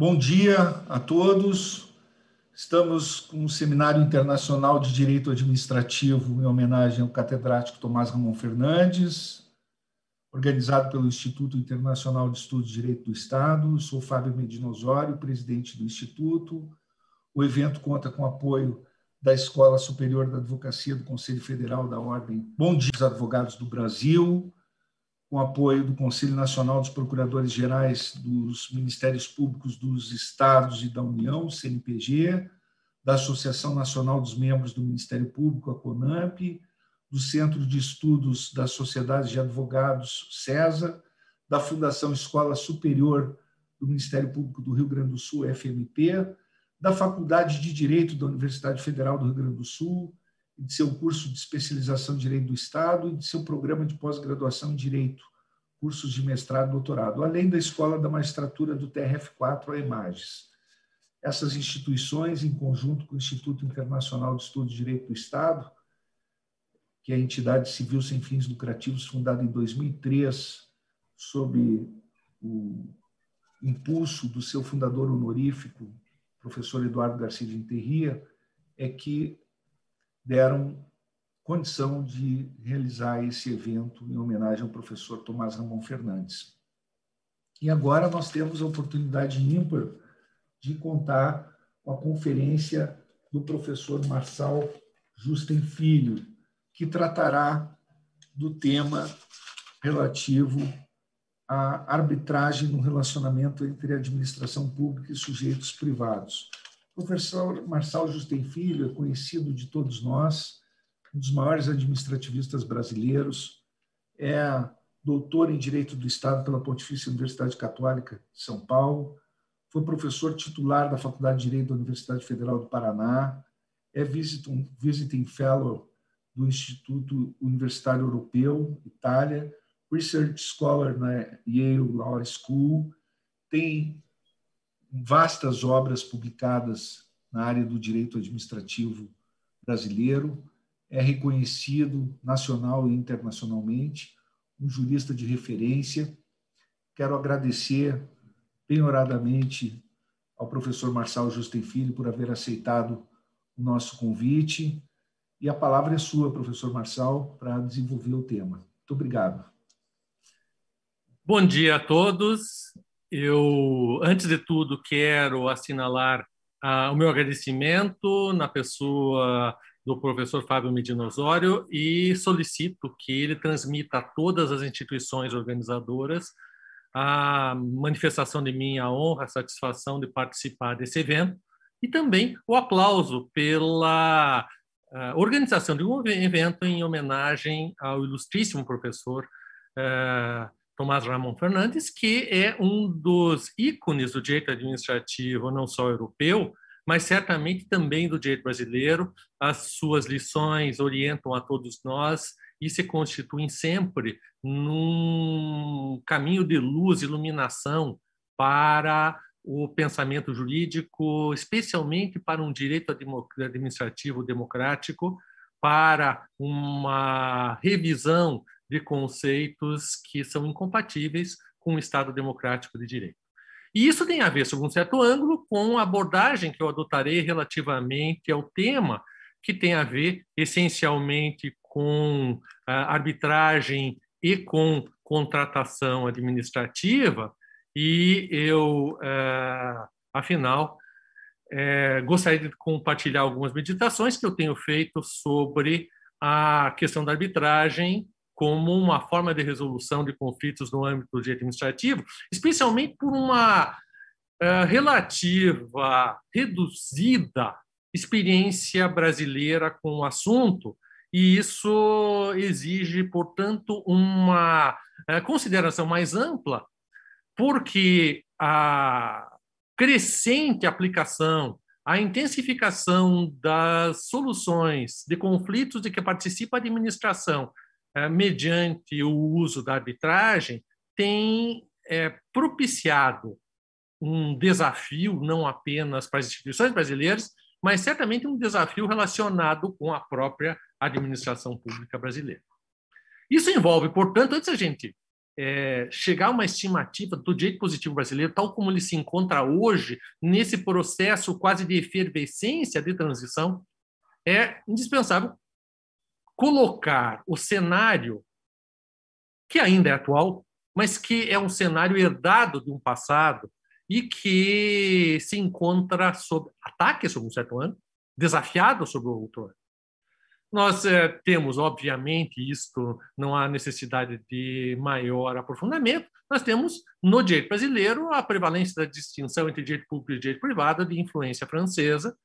Bom dia a todos. Estamos com um seminário internacional de direito administrativo em homenagem ao catedrático Tomás Ramon Fernandes, organizado pelo Instituto Internacional de Estudos de Direito do Estado. Sou Fábio Medina Osório, presidente do instituto. O evento conta com apoio da Escola Superior da Advocacia do Conselho Federal da Ordem Bom Dia Advogados do Brasil, com apoio do Conselho Nacional dos Procuradores Gerais dos Ministérios Públicos dos Estados e da União, CNPG, da Associação Nacional dos Membros do Ministério Público, a CONAMP, do Centro de Estudos da Sociedade de Advogados, CESA, da Fundação Escola Superior do Ministério Público do Rio Grande do Sul, FMP, da Faculdade de Direito da Universidade Federal do Rio Grande do Sul, de seu curso de especialização em Direito do Estado e de seu programa de pós-graduação em Direito, cursos de mestrado e doutorado, além da Escola da Magistratura do TRF4 a imagens Essas instituições, em conjunto com o Instituto Internacional de Estudos de Direito do Estado, que é a entidade civil sem fins lucrativos fundada em 2003 sob o impulso do seu fundador honorífico, professor Eduardo Garcia de Interria, é que deram condição de realizar esse evento em homenagem ao professor Tomás Ramon Fernandes. E agora nós temos a oportunidade ímpar de contar com a conferência do professor Marçal Justem Filho, que tratará do tema relativo à arbitragem no relacionamento entre administração pública e sujeitos privados professor Marçal Justem Filho é conhecido de todos nós, um dos maiores administrativistas brasileiros, é doutor em Direito do Estado pela Pontifícia Universidade Católica de São Paulo, foi professor titular da Faculdade de Direito da Universidade Federal do Paraná, é visiting, visiting fellow do Instituto Universitário Europeu, Itália, Research Scholar na Yale Law School, tem vastas obras publicadas na área do direito administrativo brasileiro, é reconhecido nacional e internacionalmente, um jurista de referência. Quero agradecer penhoradamente ao professor Marçal Justen Filho por haver aceitado o nosso convite. E a palavra é sua, professor Marçal, para desenvolver o tema. Muito obrigado. Bom dia a todos. Eu, antes de tudo, quero assinalar ah, o meu agradecimento na pessoa do professor Fábio Medina Osório e solicito que ele transmita a todas as instituições organizadoras a manifestação de minha honra, a satisfação de participar desse evento e também o aplauso pela ah, organização de um evento em homenagem ao ilustríssimo professor uh, Tomás Ramon Fernandes, que é um dos ícones do direito administrativo, não só europeu, mas certamente também do direito brasileiro. As suas lições orientam a todos nós e se constituem sempre num caminho de luz, iluminação para o pensamento jurídico, especialmente para um direito administrativo democrático, para uma revisão de conceitos que são incompatíveis com o Estado democrático de direito. E isso tem a ver, sob um certo ângulo, com a abordagem que eu adotarei relativamente ao tema, que tem a ver essencialmente com arbitragem e com contratação administrativa, e eu, eh, afinal, eh, gostaria de compartilhar algumas meditações que eu tenho feito sobre a questão da arbitragem como uma forma de resolução de conflitos no âmbito administrativo, especialmente por uma uh, relativa reduzida experiência brasileira com o assunto, e isso exige, portanto, uma eh, consideração mais ampla, porque a crescente aplicação a intensificação das soluções de conflitos de que participa a administração ah, mediante o uso da arbitragem, tem é, propiciado um desafio, não apenas para as instituições brasileiras, mas certamente um desafio relacionado com a própria administração pública brasileira. Isso envolve, portanto, antes a gente é, chegar a uma estimativa do direito positivo brasileiro, tal como ele se encontra hoje, nesse processo quase de efervescência de transição, é indispensável colocar o cenário que ainda é atual, mas que é um cenário herdado de um passado e que se encontra sob ataque sobre um certo ano, desafiado sobre o outro ano. Nós é, temos, obviamente, isto não há necessidade de maior aprofundamento, nós temos no direito brasileiro a prevalência da distinção entre direito público e direito privado de influência francesa,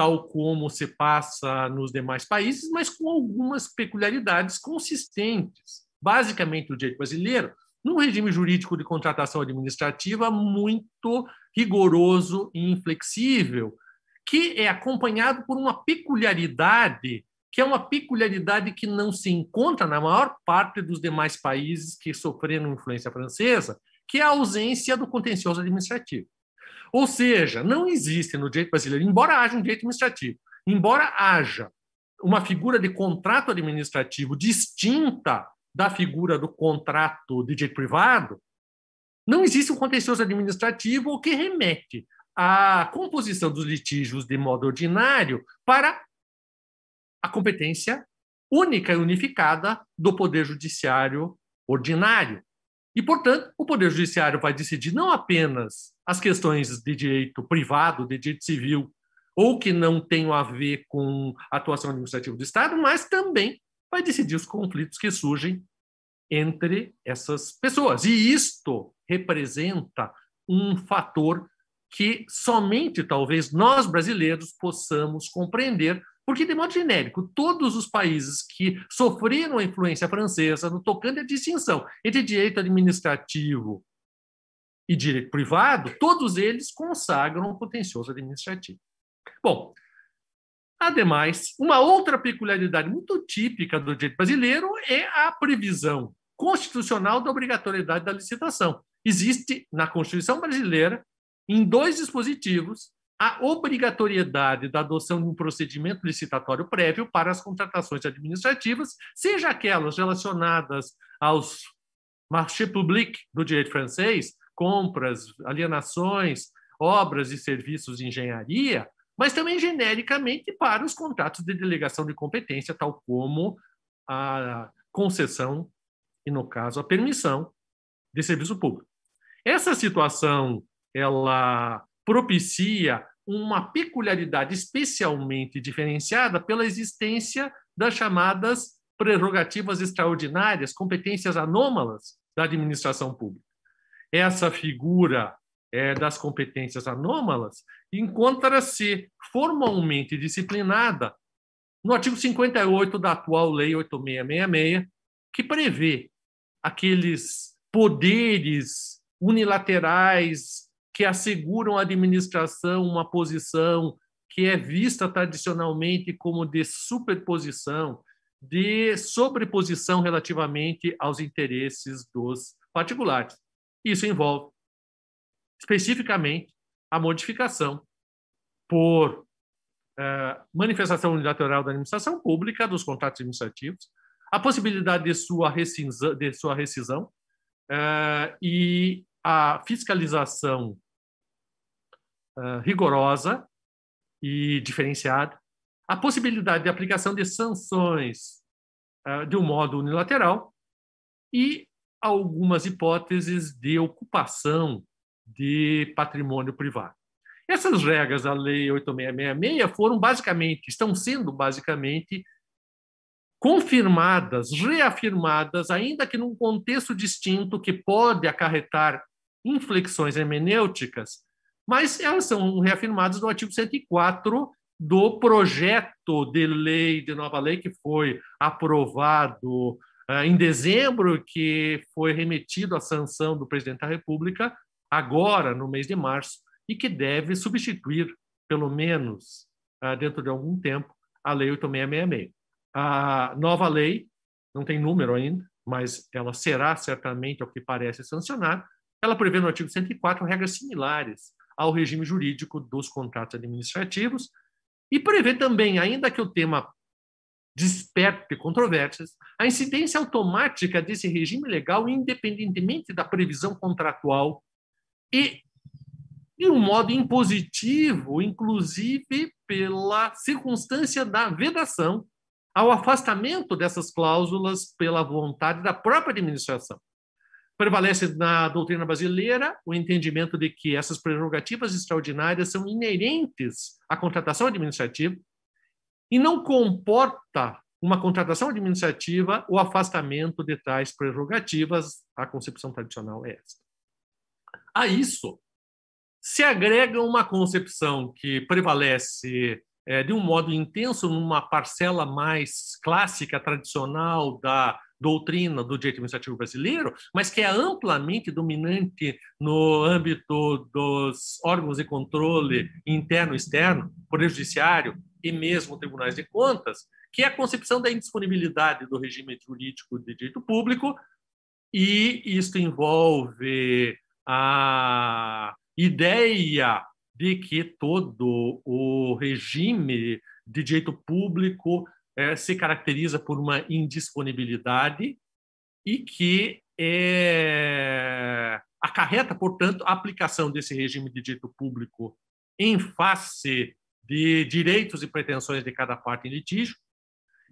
tal como se passa nos demais países, mas com algumas peculiaridades consistentes. Basicamente, o direito brasileiro, num regime jurídico de contratação administrativa muito rigoroso e inflexível, que é acompanhado por uma peculiaridade que é uma peculiaridade que não se encontra na maior parte dos demais países que sofreram influência francesa, que é a ausência do contencioso administrativo. Ou seja, não existe no direito brasileiro, embora haja um direito administrativo, embora haja uma figura de contrato administrativo distinta da figura do contrato de direito privado, não existe um contencioso administrativo que remete à composição dos litígios de modo ordinário para a competência única e unificada do Poder Judiciário ordinário. E, portanto, o Poder Judiciário vai decidir não apenas as questões de direito privado, de direito civil, ou que não tenham a ver com a atuação administrativa do Estado, mas também vai decidir os conflitos que surgem entre essas pessoas. E isto representa um fator que somente talvez nós brasileiros possamos compreender porque, de modo genérico, todos os países que sofreram a influência francesa no tocante à distinção entre direito administrativo e direito privado, todos eles consagram o um contencioso administrativo. Bom, ademais, uma outra peculiaridade muito típica do direito brasileiro é a previsão constitucional da obrigatoriedade da licitação. Existe na Constituição brasileira, em dois dispositivos, a obrigatoriedade da adoção de um procedimento licitatório prévio para as contratações administrativas, seja aquelas relacionadas aos marché public do direito francês, compras, alienações, obras e serviços de engenharia, mas também genericamente para os contratos de delegação de competência, tal como a concessão e, no caso, a permissão de serviço público. Essa situação ela propicia uma peculiaridade especialmente diferenciada pela existência das chamadas prerrogativas extraordinárias, competências anômalas da administração pública. Essa figura é, das competências anômalas encontra-se formalmente disciplinada no artigo 58 da atual Lei 8666, que prevê aqueles poderes unilaterais que asseguram à administração uma posição que é vista tradicionalmente como de superposição, de sobreposição relativamente aos interesses dos particulares. Isso envolve, especificamente, a modificação por eh, manifestação unilateral da administração pública dos contratos administrativos, a possibilidade de sua rescisão, de sua rescisão eh, e a fiscalização rigorosa e diferenciada, a possibilidade de aplicação de sanções uh, de um modo unilateral e algumas hipóteses de ocupação de patrimônio privado. Essas regras da Lei 8666 foram basicamente, estão sendo basicamente confirmadas, reafirmadas, ainda que num contexto distinto que pode acarretar inflexões hermenêuticas, mas elas são reafirmadas no artigo 104 do projeto de lei, de nova lei, que foi aprovado eh, em dezembro, que foi remetido à sanção do presidente da República, agora, no mês de março, e que deve substituir, pelo menos eh, dentro de algum tempo, a Lei 8666. A nova lei, não tem número ainda, mas ela será certamente, ao que parece, sancionada. Ela prevê no artigo 104 regras similares ao regime jurídico dos contratos administrativos e prevê também, ainda que o tema desperte controvérsias, a incidência automática desse regime legal, independentemente da previsão contratual e de um modo impositivo, inclusive pela circunstância da vedação ao afastamento dessas cláusulas pela vontade da própria administração. Prevalece na doutrina brasileira o entendimento de que essas prerrogativas extraordinárias são inerentes à contratação administrativa e não comporta uma contratação administrativa o afastamento de tais prerrogativas. A concepção tradicional é essa. A isso se agrega uma concepção que prevalece é, de um modo intenso numa parcela mais clássica, tradicional da doutrina do direito administrativo brasileiro, mas que é amplamente dominante no âmbito dos órgãos de controle interno e externo, Poder Judiciário e mesmo Tribunais de Contas, que é a concepção da indisponibilidade do regime jurídico de direito público, e isso envolve a ideia de que todo o regime de direito público é, se caracteriza por uma indisponibilidade e que é, acarreta, portanto, a aplicação desse regime de dito público em face de direitos e pretensões de cada parte em litígio.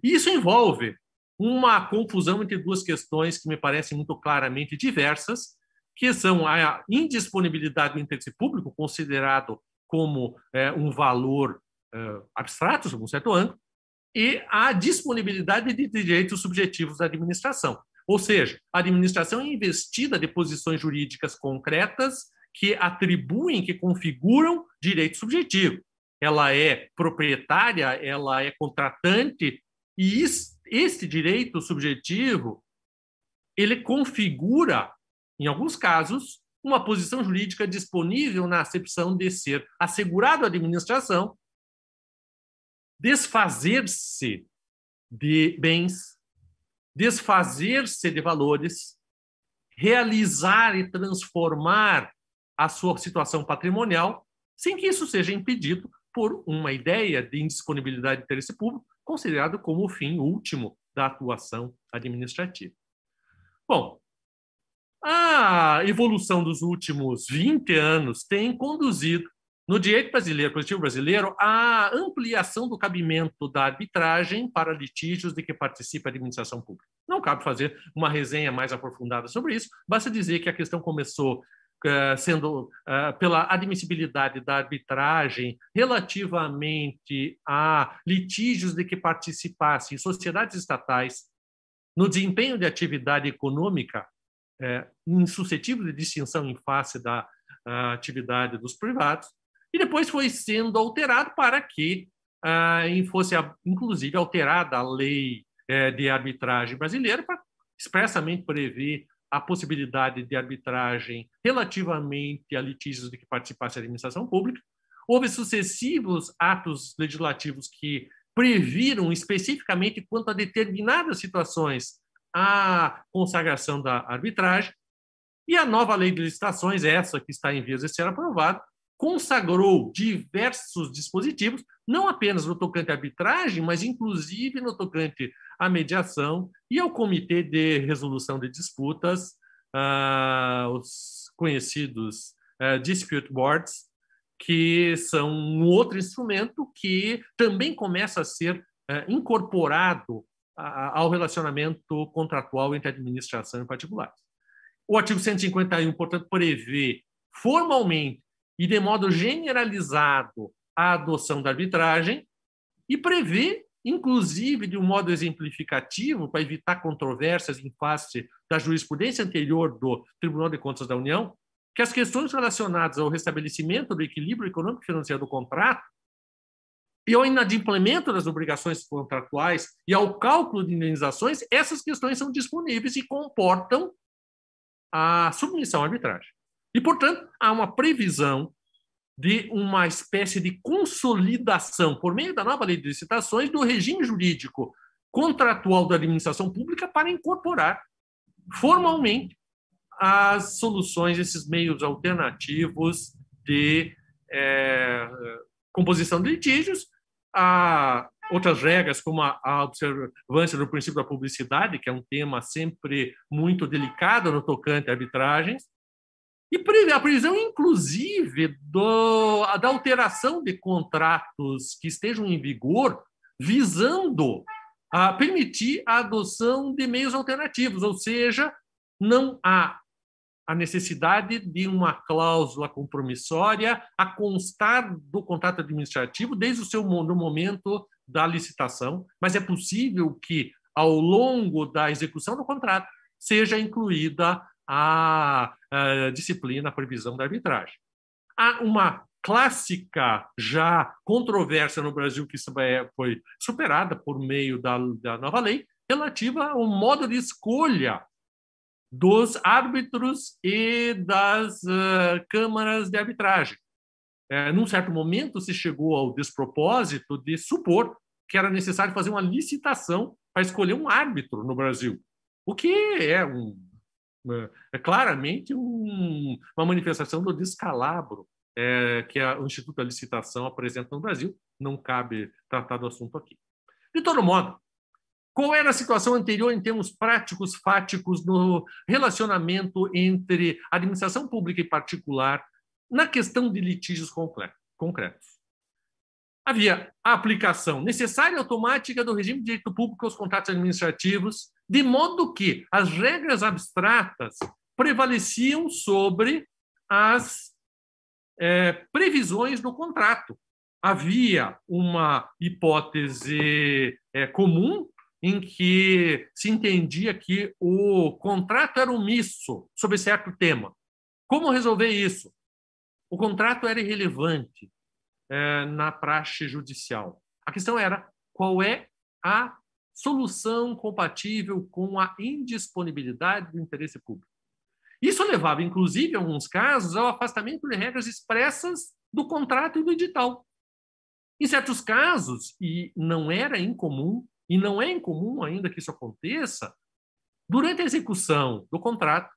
E isso envolve uma confusão entre duas questões que me parecem muito claramente diversas, que são a indisponibilidade do interesse público, considerado como é, um valor é, abstrato, sob um certo ângulo, e a disponibilidade de direitos subjetivos da administração. Ou seja, a administração é investida de posições jurídicas concretas que atribuem, que configuram direito subjetivo. Ela é proprietária, ela é contratante, e esse direito subjetivo ele configura, em alguns casos, uma posição jurídica disponível na acepção de ser assegurado à administração desfazer-se de bens, desfazer-se de valores, realizar e transformar a sua situação patrimonial, sem que isso seja impedido por uma ideia de indisponibilidade de interesse público, considerado como o fim último da atuação administrativa. Bom, a evolução dos últimos 20 anos tem conduzido no direito brasileiro, coletivo brasileiro, há ampliação do cabimento da arbitragem para litígios de que participa a administração pública. Não cabe fazer uma resenha mais aprofundada sobre isso, basta dizer que a questão começou eh, sendo eh, pela admissibilidade da arbitragem relativamente a litígios de que participassem sociedades estatais no desempenho de atividade econômica insuscetível eh, de distinção em face da ah, atividade dos privados, e depois foi sendo alterado para que ah, fosse, ah, inclusive, alterada a lei é, de arbitragem brasileira para expressamente prever a possibilidade de arbitragem relativamente a litígios de que participasse a administração pública. Houve sucessivos atos legislativos que previram especificamente quanto a determinadas situações a consagração da arbitragem. E a nova lei de licitações, essa que está em vias de ser aprovada, consagrou diversos dispositivos, não apenas no tocante à arbitragem, mas inclusive no tocante à mediação e ao Comitê de Resolução de Disputas, ah, os conhecidos eh, Dispute Boards, que são um outro instrumento que também começa a ser eh, incorporado ao relacionamento contratual entre administração e particulares. O artigo 151, portanto, prevê formalmente e de modo generalizado a adoção da arbitragem e prevê, inclusive, de um modo exemplificativo, para evitar controvérsias em face da jurisprudência anterior do Tribunal de Contas da União, que as questões relacionadas ao restabelecimento do equilíbrio econômico e financeiro do contrato e ao inadimplemento das obrigações contratuais e ao cálculo de indenizações, essas questões são disponíveis e comportam a submissão à arbitragem. E, portanto, há uma previsão de uma espécie de consolidação, por meio da nova lei de licitações, do regime jurídico contratual da administração pública para incorporar formalmente as soluções, esses meios alternativos de é, composição de litígios, a outras regras, como a, a observância do princípio da publicidade, que é um tema sempre muito delicado no tocante a arbitragens, e a previsão, inclusive, do, da alteração de contratos que estejam em vigor, visando a permitir a adoção de meios alternativos, ou seja, não há a necessidade de uma cláusula compromissória a constar do contrato administrativo desde o seu no momento da licitação, mas é possível que ao longo da execução do contrato seja incluída a, a disciplina, a previsão da arbitragem. Há uma clássica já controvérsia no Brasil que é, foi superada por meio da, da nova lei relativa ao modo de escolha dos árbitros e das uh, câmaras de arbitragem. É, num certo momento se chegou ao despropósito de supor que era necessário fazer uma licitação para escolher um árbitro no Brasil, o que é um é, é claramente um, uma manifestação do descalabro é, que a, o Instituto da Licitação apresenta no Brasil. Não cabe tratar do assunto aqui. De todo modo, qual era a situação anterior em termos práticos, fáticos, no relacionamento entre administração pública e particular na questão de litígios concretos? havia a aplicação necessária e automática do regime de direito público aos contratos administrativos, de modo que as regras abstratas prevaleciam sobre as é, previsões do contrato. Havia uma hipótese é, comum em que se entendia que o contrato era omisso sobre certo tema. Como resolver isso? O contrato era irrelevante. É, na praxe judicial. A questão era qual é a solução compatível com a indisponibilidade do interesse público. Isso levava, inclusive, em alguns casos, ao afastamento de regras expressas do contrato e do edital. Em certos casos, e não era incomum, e não é incomum ainda que isso aconteça, durante a execução do contrato,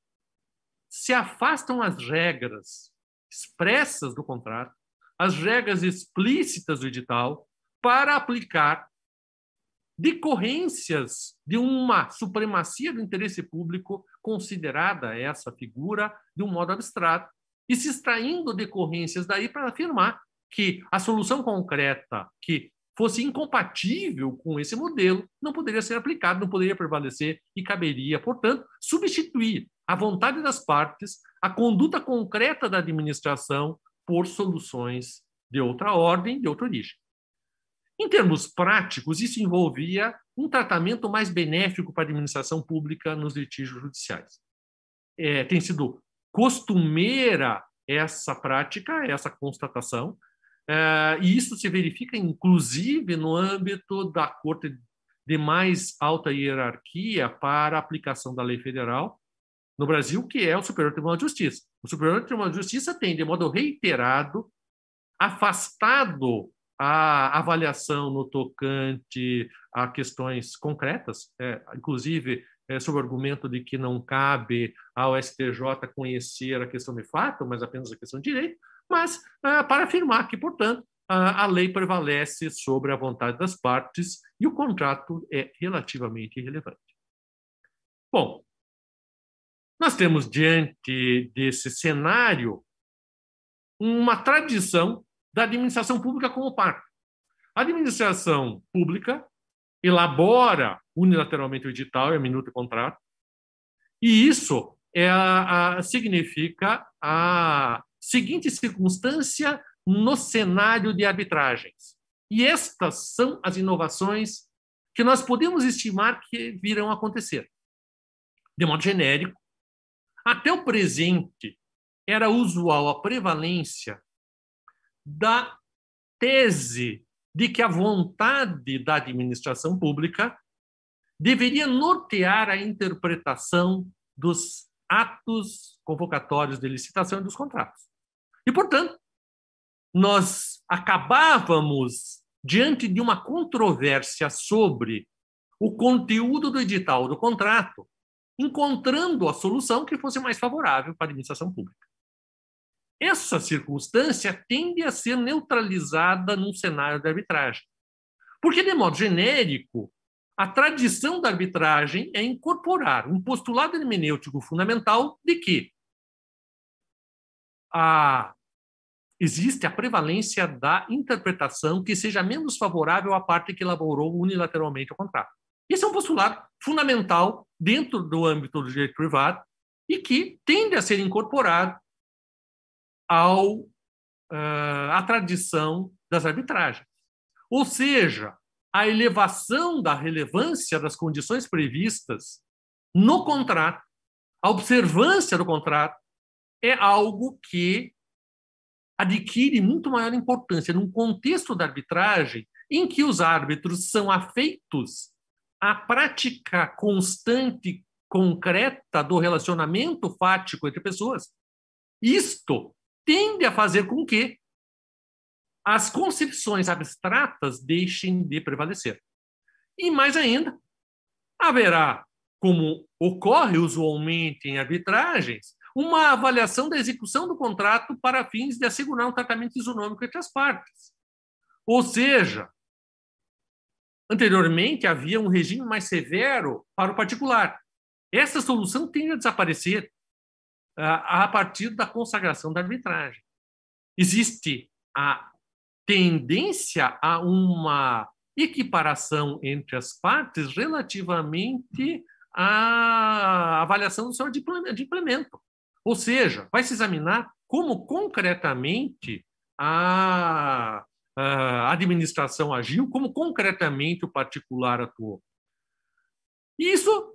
se afastam as regras expressas do contrato as regras explícitas do edital para aplicar decorrências de uma supremacia do interesse público considerada essa figura de um modo abstrato e se extraindo decorrências daí para afirmar que a solução concreta que fosse incompatível com esse modelo não poderia ser aplicada, não poderia prevalecer e caberia, portanto, substituir a vontade das partes, a conduta concreta da administração por soluções de outra ordem, de outra origem. Em termos práticos, isso envolvia um tratamento mais benéfico para a administração pública nos litígios judiciais. É, tem sido costumeira essa prática, essa constatação, é, e isso se verifica inclusive no âmbito da Corte de mais alta hierarquia para aplicação da lei federal, no Brasil, que é o Superior Tribunal de Justiça. O Superior Tribunal de Justiça tem, de modo reiterado, afastado a avaliação no tocante a questões concretas, é, inclusive é, sob o argumento de que não cabe ao STJ conhecer a questão de fato, mas apenas a questão de direito, mas é, para afirmar que, portanto, a, a lei prevalece sobre a vontade das partes e o contrato é relativamente irrelevante. Bom, nós temos diante desse cenário uma tradição da administração pública como parte. A administração pública elabora unilateralmente o edital e a minuta e contrato, e isso é a, a, significa a seguinte circunstância no cenário de arbitragens. E estas são as inovações que nós podemos estimar que virão a acontecer. De modo genérico, até o presente, era usual a prevalência da tese de que a vontade da administração pública deveria nortear a interpretação dos atos convocatórios de licitação e dos contratos. E, portanto, nós acabávamos diante de uma controvérsia sobre o conteúdo do edital do contrato, encontrando a solução que fosse mais favorável para a administração pública. Essa circunstância tende a ser neutralizada num cenário de arbitragem. Porque, de modo genérico, a tradição da arbitragem é incorporar um postulado hermenêutico fundamental de que a, existe a prevalência da interpretação que seja menos favorável à parte que elaborou unilateralmente o contrato. Esse é um postulado fundamental dentro do âmbito do direito privado e que tende a ser incorporado ao, uh, à tradição das arbitragens. Ou seja, a elevação da relevância das condições previstas no contrato, a observância do contrato, é algo que adquire muito maior importância num contexto da arbitragem em que os árbitros são afeitos a prática constante, concreta do relacionamento fático entre pessoas, isto tende a fazer com que as concepções abstratas deixem de prevalecer. E mais ainda, haverá, como ocorre usualmente em arbitragens, uma avaliação da execução do contrato para fins de assegurar um tratamento isonômico entre as partes. Ou seja, Anteriormente, havia um regime mais severo para o particular. Essa solução tende a desaparecer ah, a partir da consagração da arbitragem. Existe a tendência a uma equiparação entre as partes relativamente à avaliação do seu de implemento. Ou seja, vai se examinar como concretamente a a administração agiu, como concretamente o particular atuou. isso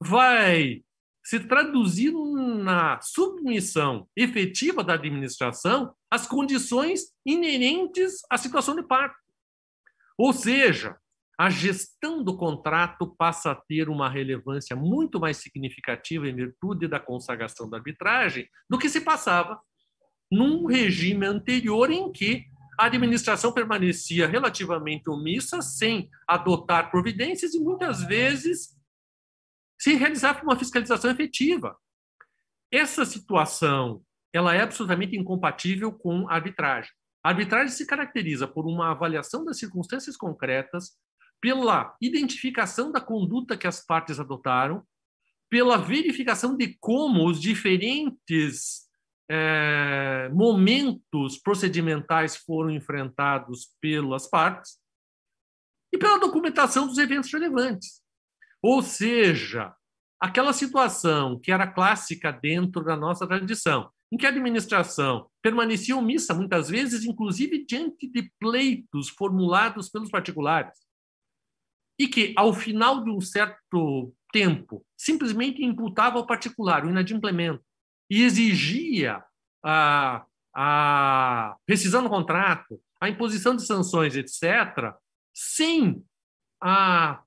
vai se traduzir na submissão efetiva da administração às condições inerentes à situação de parto. Ou seja, a gestão do contrato passa a ter uma relevância muito mais significativa em virtude da consagração da arbitragem do que se passava num regime anterior em que a administração permanecia relativamente omissa, sem adotar providências e muitas vezes se realizar uma fiscalização efetiva. Essa situação ela é absolutamente incompatível com a arbitragem. A arbitragem se caracteriza por uma avaliação das circunstâncias concretas, pela identificação da conduta que as partes adotaram, pela verificação de como os diferentes é, momentos procedimentais foram enfrentados pelas partes e pela documentação dos eventos relevantes. Ou seja, aquela situação que era clássica dentro da nossa tradição, em que a administração permanecia omissa, muitas vezes, inclusive diante de pleitos formulados pelos particulares, e que, ao final de um certo tempo, simplesmente imputava ao particular o inadimplemento e exigia a, a rescisão do contrato, a imposição de sanções, etc., sem a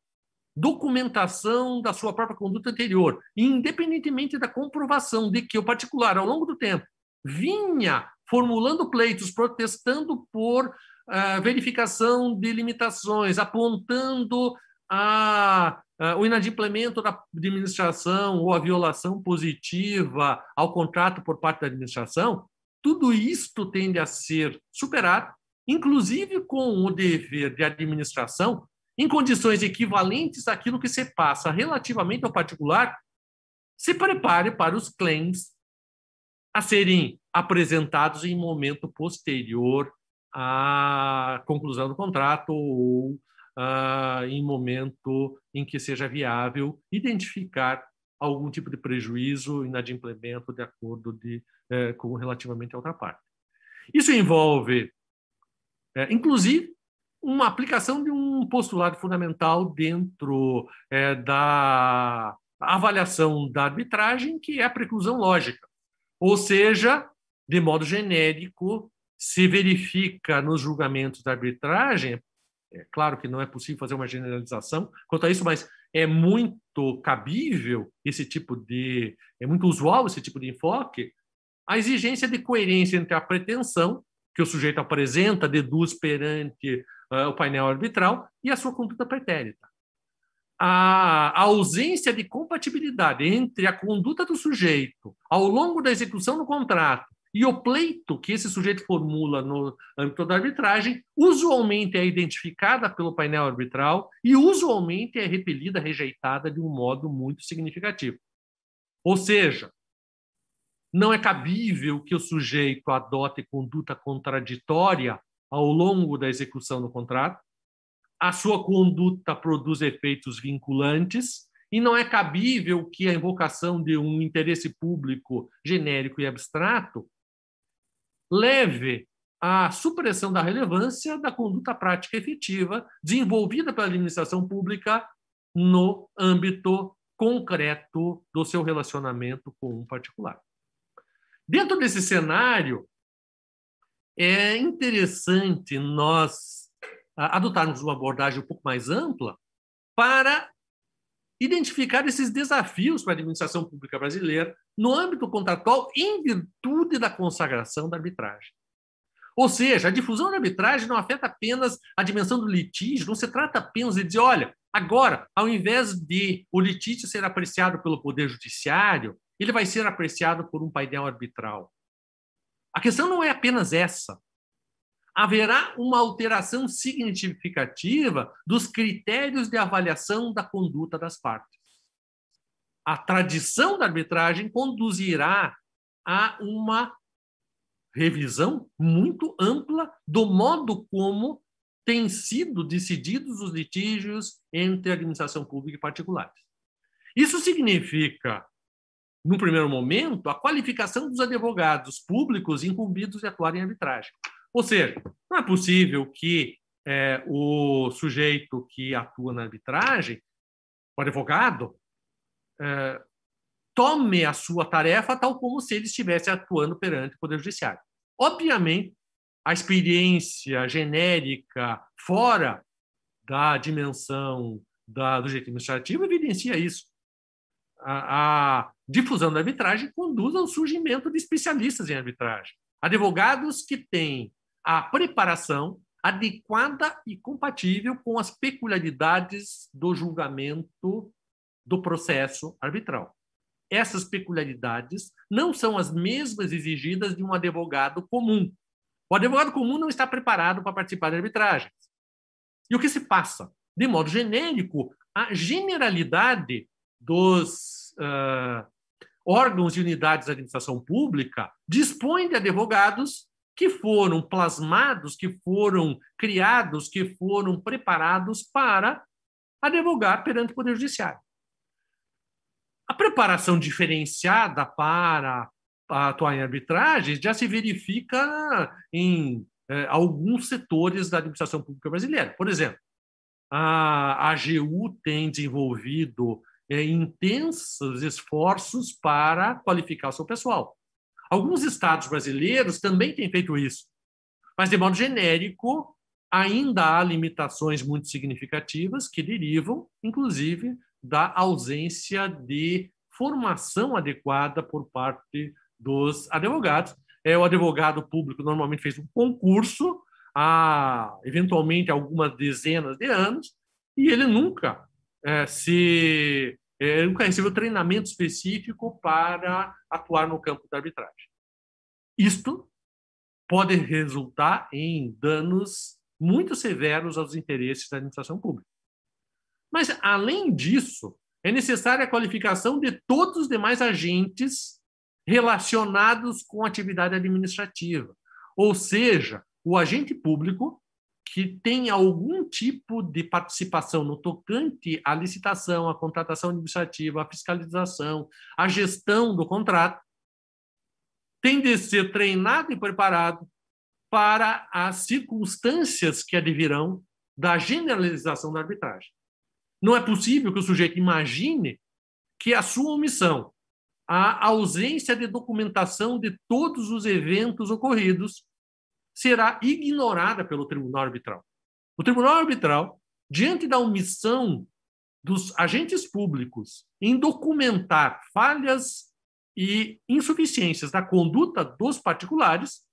documentação da sua própria conduta anterior, independentemente da comprovação de que o particular, ao longo do tempo, vinha formulando pleitos, protestando por uh, verificação de limitações, apontando a ah, o inadimplemento da administração ou a violação positiva ao contrato por parte da administração, tudo isto tende a ser superado, inclusive com o dever de administração, em condições equivalentes àquilo que se passa relativamente ao particular, se prepare para os claims a serem apresentados em momento posterior à conclusão do contrato ou ah, em momento em que seja viável identificar algum tipo de prejuízo inadimplemento de acordo de, eh, com relativamente a outra parte. Isso envolve, eh, inclusive, uma aplicação de um postulado fundamental dentro eh, da avaliação da arbitragem, que é a preclusão lógica. Ou seja, de modo genérico, se verifica nos julgamentos da arbitragem é claro que não é possível fazer uma generalização quanto a isso, mas é muito cabível esse tipo de. é muito usual esse tipo de enfoque a exigência de coerência entre a pretensão que o sujeito apresenta, deduz perante uh, o painel arbitral e a sua conduta pretérita. A, a ausência de compatibilidade entre a conduta do sujeito ao longo da execução do contrato e o pleito que esse sujeito formula no âmbito da arbitragem, usualmente é identificada pelo painel arbitral e usualmente é repelida, rejeitada de um modo muito significativo. Ou seja, não é cabível que o sujeito adote conduta contraditória ao longo da execução do contrato, a sua conduta produz efeitos vinculantes e não é cabível que a invocação de um interesse público genérico e abstrato leve à supressão da relevância da conduta prática efetiva desenvolvida pela administração pública no âmbito concreto do seu relacionamento com um particular. Dentro desse cenário, é interessante nós ah, adotarmos uma abordagem um pouco mais ampla para identificar esses desafios para a administração pública brasileira no âmbito contratual em virtude da consagração da arbitragem. Ou seja, a difusão da arbitragem não afeta apenas a dimensão do litígio, não se trata apenas de dizer, olha, agora, ao invés de o litígio ser apreciado pelo Poder Judiciário, ele vai ser apreciado por um painel arbitral. A questão não é apenas essa haverá uma alteração significativa dos critérios de avaliação da conduta das partes. A tradição da arbitragem conduzirá a uma revisão muito ampla do modo como têm sido decididos os litígios entre administração pública e particulares. Isso significa, no primeiro momento, a qualificação dos advogados públicos incumbidos de atuar em arbitragem. Ou seja, não é possível que é, o sujeito que atua na arbitragem, o advogado, é, tome a sua tarefa tal como se ele estivesse atuando perante o Poder Judiciário. Obviamente, a experiência genérica fora da dimensão da, do jeito administrativo evidencia isso. A, a difusão da arbitragem conduz ao surgimento de especialistas em arbitragem. Advogados que têm a preparação adequada e compatível com as peculiaridades do julgamento do processo arbitral. Essas peculiaridades não são as mesmas exigidas de um advogado comum. O advogado comum não está preparado para participar de arbitragens. E o que se passa? De modo genérico, a generalidade dos uh, órgãos e unidades da administração pública dispõe de advogados que foram plasmados, que foram criados, que foram preparados para advogar perante o Poder Judiciário. A preparação diferenciada para atuar em arbitragens já se verifica em eh, alguns setores da administração pública brasileira. Por exemplo, a AGU tem desenvolvido eh, intensos esforços para qualificar o seu pessoal. Alguns estados brasileiros também têm feito isso, mas de modo genérico, ainda há limitações muito significativas que derivam, inclusive, da ausência de formação adequada por parte dos advogados. É, o advogado público normalmente fez um concurso há, eventualmente, algumas dezenas de anos, e ele nunca é, se é, nunca é recebeu treinamento específico para atuar no campo da arbitragem. Isto pode resultar em danos muito severos aos interesses da administração pública. Mas, além disso, é necessária a qualificação de todos os demais agentes relacionados com a atividade administrativa. Ou seja, o agente público que tem algum tipo de participação no tocante à licitação, à contratação administrativa, à fiscalização, à gestão do contrato, tem de ser treinado e preparado para as circunstâncias que advirão da generalização da arbitragem. Não é possível que o sujeito imagine que a sua omissão, a ausência de documentação de todos os eventos ocorridos, será ignorada pelo tribunal arbitral. O tribunal arbitral, diante da omissão dos agentes públicos em documentar falhas e insuficiências da conduta dos particulares,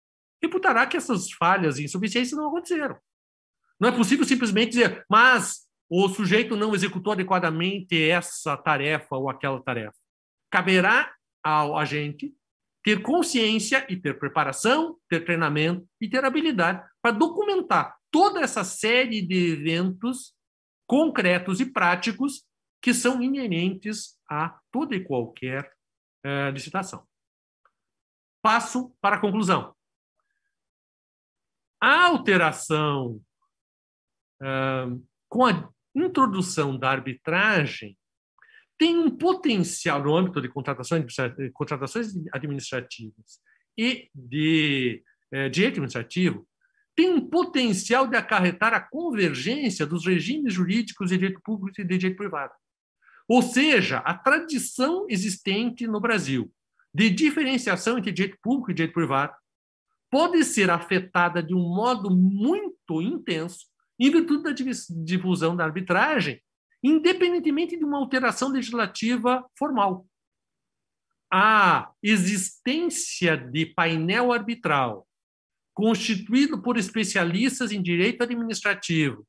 reputará que essas falhas e insuficiências não aconteceram. Não é possível simplesmente dizer, mas o sujeito não executou adequadamente essa tarefa ou aquela tarefa. Caberá ao agente ter consciência e ter preparação, ter treinamento e ter habilidade para documentar toda essa série de eventos concretos e práticos que são inerentes a toda e qualquer eh, licitação. Passo para a conclusão. A alteração ah, com a introdução da arbitragem tem um potencial no âmbito de contratações administrativas eh, e de eh, direito administrativo, tem um potencial de acarretar a convergência dos regimes jurídicos de direito público e de direito privado. Ou seja, a tradição existente no Brasil de diferenciação entre direito público e direito privado pode ser afetada de um modo muito intenso em virtude da difusão da arbitragem independentemente de uma alteração legislativa formal. A existência de painel arbitral, constituído por especialistas em direito administrativo,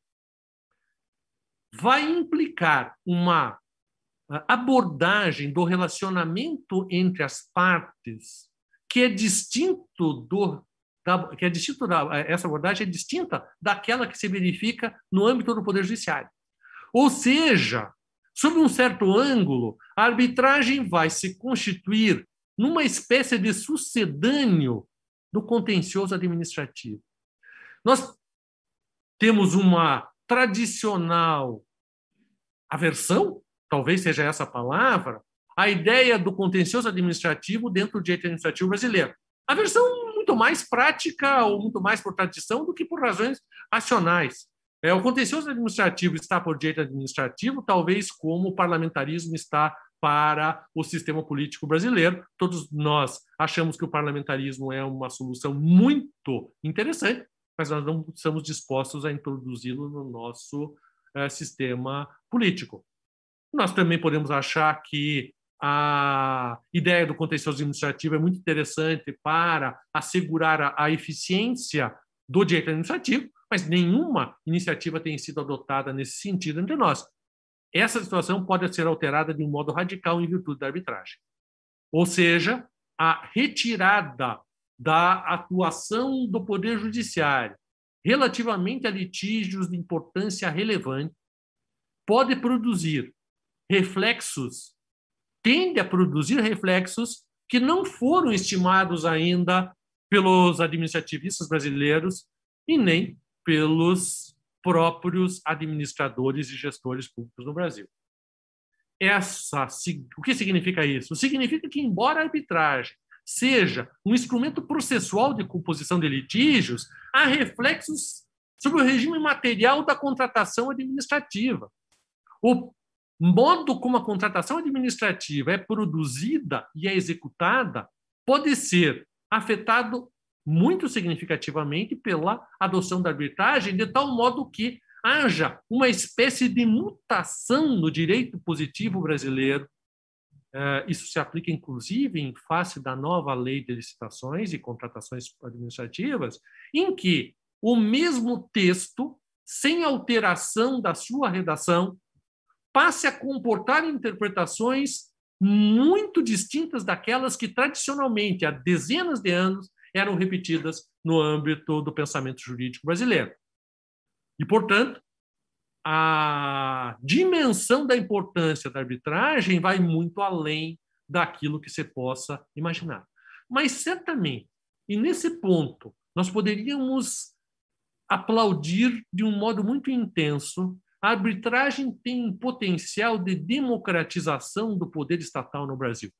vai implicar uma ah, abordagem do relacionamento entre as partes que é distinto do da, que é distinto da, essa abordagem é distinta daquela que se verifica no âmbito do poder judiciário. Ou seja, sob um certo ângulo, a arbitragem vai se constituir numa espécie de sucedâneo do contencioso administrativo. Nós temos uma tradicional aversão, talvez seja essa a palavra, a ideia do contencioso administrativo dentro do direito administrativo brasileiro. Aversão muito mais prática ou muito mais por tradição do que por razões racionais. É, o contencioso administrativo está por direito administrativo, talvez como o parlamentarismo está para o sistema político brasileiro. Todos nós achamos que o parlamentarismo é uma solução muito interessante, mas nós não estamos dispostos a introduzi-lo no nosso é, sistema político. Nós também podemos achar que a ideia do contencioso administrativo é muito interessante para assegurar a, a eficiência do direito administrativo, mas nenhuma iniciativa tem sido adotada nesse sentido entre nós. Essa situação pode ser alterada de um modo radical em virtude da arbitragem. Ou seja, a retirada da atuação do Poder Judiciário relativamente a litígios de importância relevante pode produzir reflexos, tende a produzir reflexos que não foram estimados ainda pelos administrativistas brasileiros e nem pelos próprios administradores e gestores públicos no Brasil. Essa, o que significa isso? Significa que, embora a arbitragem seja um instrumento processual de composição de litígios, há reflexos sobre o regime material da contratação administrativa. O modo como a contratação administrativa é produzida e é executada pode ser afetado muito significativamente pela adoção da arbitragem, de tal modo que haja uma espécie de mutação no direito positivo brasileiro. É, isso se aplica, inclusive, em face da nova lei de licitações e contratações administrativas, em que o mesmo texto, sem alteração da sua redação, passe a comportar interpretações muito distintas daquelas que, tradicionalmente, há dezenas de anos, eram repetidas no âmbito do pensamento jurídico brasileiro. E, portanto, a dimensão da importância da arbitragem vai muito além daquilo que se possa imaginar. Mas certamente, e nesse ponto, nós poderíamos aplaudir de um modo muito intenso. A arbitragem tem um potencial de democratização do poder estatal no Brasil.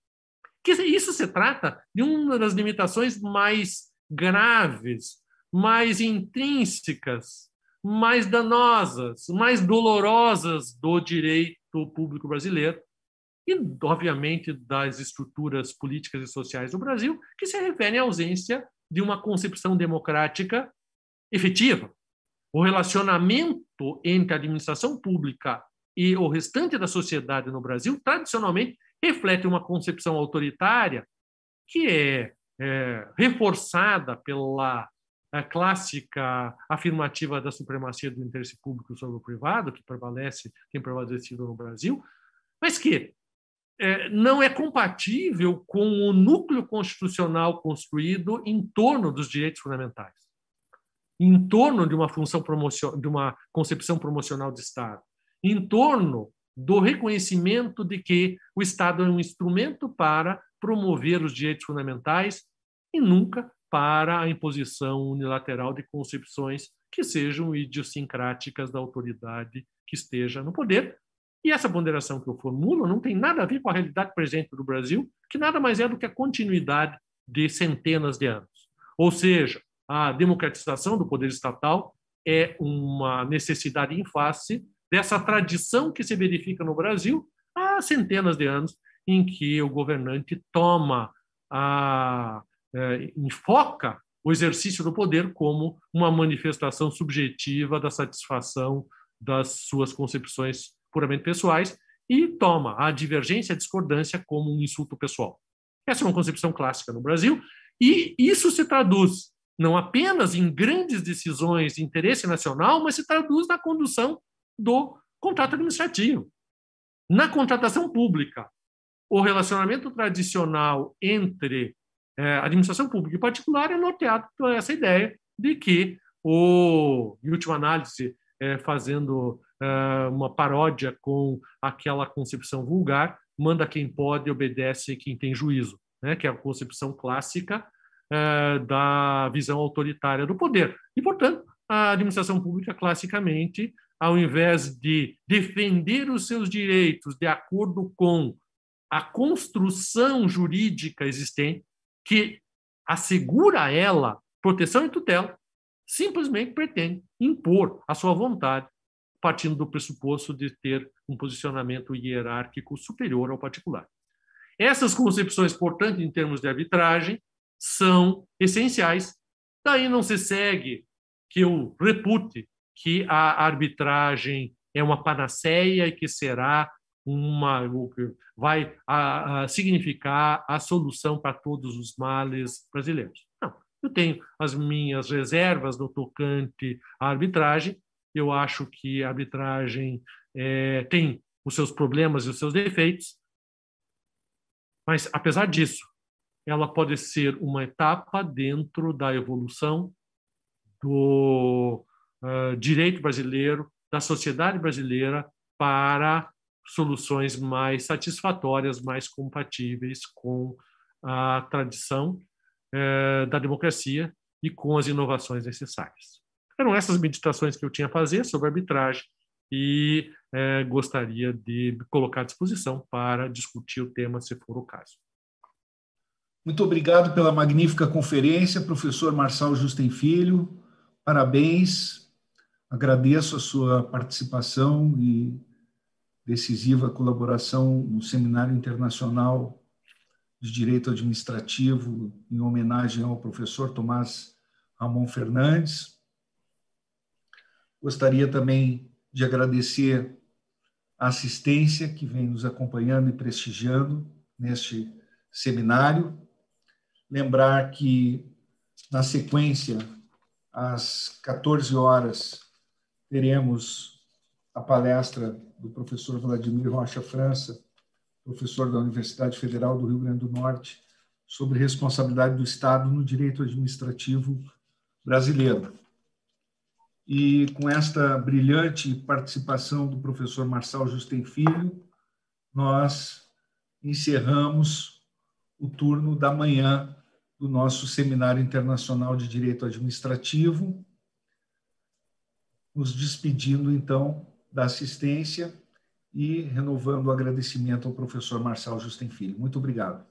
Que isso se trata de uma das limitações mais graves, mais intrínsecas, mais danosas, mais dolorosas do direito público brasileiro e, obviamente, das estruturas políticas e sociais do Brasil, que se referem à ausência de uma concepção democrática efetiva. O relacionamento entre a administração pública e o restante da sociedade no Brasil, tradicionalmente, reflete uma concepção autoritária que é, é reforçada pela clássica afirmativa da supremacia do interesse público sobre o privado, que prevalece, tem prevalecido no Brasil, mas que é, não é compatível com o núcleo constitucional construído em torno dos direitos fundamentais, em torno de uma função promocional, de uma concepção promocional de Estado, em torno do reconhecimento de que o Estado é um instrumento para promover os direitos fundamentais e nunca para a imposição unilateral de concepções que sejam idiosincráticas da autoridade que esteja no poder. E essa ponderação que eu formulo não tem nada a ver com a realidade presente do Brasil, que nada mais é do que a continuidade de centenas de anos. Ou seja, a democratização do poder estatal é uma necessidade em face dessa tradição que se verifica no Brasil há centenas de anos, em que o governante toma, a, é, enfoca o exercício do poder como uma manifestação subjetiva da satisfação das suas concepções puramente pessoais e toma a divergência, a discordância como um insulto pessoal. Essa é uma concepção clássica no Brasil e isso se traduz não apenas em grandes decisões de interesse nacional, mas se traduz na condução do contrato administrativo. Na contratação pública, o relacionamento tradicional entre é, administração pública e particular é norteado por essa ideia de que o, em última análise, é, fazendo é, uma paródia com aquela concepção vulgar, manda quem pode, obedece quem tem juízo, né? que é a concepção clássica é, da visão autoritária do poder. E, portanto, a administração pública, classicamente, ao invés de defender os seus direitos de acordo com a construção jurídica existente, que assegura a ela proteção e tutela, simplesmente pretende impor a sua vontade, partindo do pressuposto de ter um posicionamento hierárquico superior ao particular. Essas concepções, portanto, em termos de arbitragem, são essenciais. Daí não se segue que eu repute que a arbitragem é uma panaceia e que será uma vai a, a significar a solução para todos os males brasileiros. Não, eu tenho as minhas reservas no tocante à arbitragem. Eu acho que a arbitragem é, tem os seus problemas e os seus defeitos, mas apesar disso, ela pode ser uma etapa dentro da evolução do direito brasileiro, da sociedade brasileira para soluções mais satisfatórias, mais compatíveis com a tradição da democracia e com as inovações necessárias. Eram essas meditações que eu tinha a fazer sobre arbitragem e gostaria de colocar à disposição para discutir o tema, se for o caso. Muito obrigado pela magnífica conferência, professor Marçal Justem Filho. Parabéns Agradeço a sua participação e decisiva colaboração no Seminário Internacional de Direito Administrativo, em homenagem ao professor Tomás Ramon Fernandes. Gostaria também de agradecer a assistência que vem nos acompanhando e prestigiando neste seminário. Lembrar que, na sequência, às 14 horas, teremos a palestra do professor Vladimir Rocha França, professor da Universidade Federal do Rio Grande do Norte, sobre responsabilidade do Estado no direito administrativo brasileiro. E com esta brilhante participação do professor Marçal Justem Filho, nós encerramos o turno da manhã do nosso Seminário Internacional de Direito Administrativo, nos despedindo, então, da assistência e renovando o agradecimento ao professor Marcelo Justin Filho. Muito obrigado.